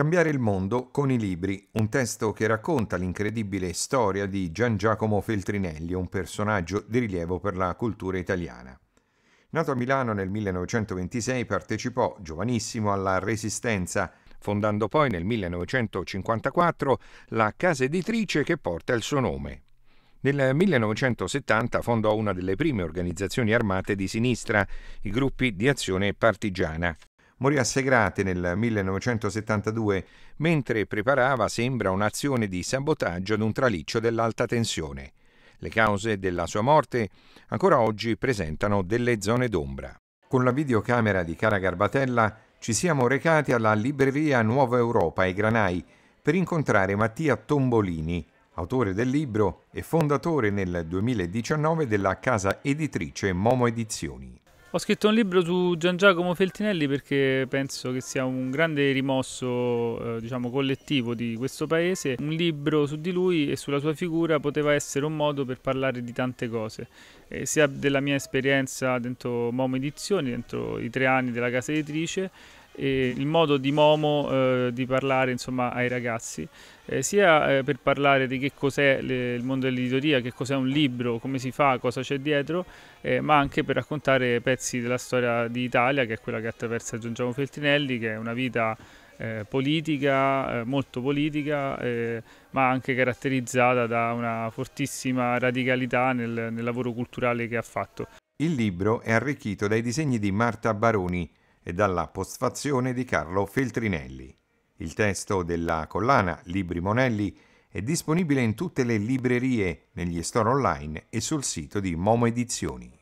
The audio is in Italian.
Cambiare il mondo con i libri, un testo che racconta l'incredibile storia di Gian Giacomo Feltrinelli, un personaggio di rilievo per la cultura italiana. Nato a Milano nel 1926, partecipò giovanissimo alla Resistenza, fondando poi nel 1954 la casa editrice che porta il suo nome. Nel 1970 fondò una delle prime organizzazioni armate di sinistra, i gruppi di azione partigiana morì a Segrate nel 1972 mentre preparava, sembra, un'azione di sabotaggio ad un traliccio dell'alta tensione. Le cause della sua morte ancora oggi presentano delle zone d'ombra. Con la videocamera di Cara Garbatella ci siamo recati alla libreria Nuova Europa e Granai per incontrare Mattia Tombolini, autore del libro e fondatore nel 2019 della casa editrice Momo Edizioni. Ho scritto un libro su Gian Giacomo Feltinelli perché penso che sia un grande rimosso, eh, diciamo, collettivo di questo paese. Un libro su di lui e sulla sua figura poteva essere un modo per parlare di tante cose, eh, sia della mia esperienza dentro Momo Edizioni, dentro i tre anni della casa editrice, e il modo di Momo eh, di parlare insomma, ai ragazzi, eh, sia eh, per parlare di che cos'è le, il mondo dell'editoria, che cos'è un libro, come si fa, cosa c'è dietro, eh, ma anche per raccontare pezzi della storia di Italia, che è quella che attraversa Giungiamo Feltrinelli, che è una vita eh, politica, eh, molto politica, ma anche caratterizzata da una fortissima radicalità nel, nel lavoro culturale che ha fatto. Il libro è arricchito dai disegni di Marta Baroni, e dalla postfazione di Carlo Feltrinelli. Il testo della collana Libri Monelli è disponibile in tutte le librerie, negli store online e sul sito di Momo Edizioni.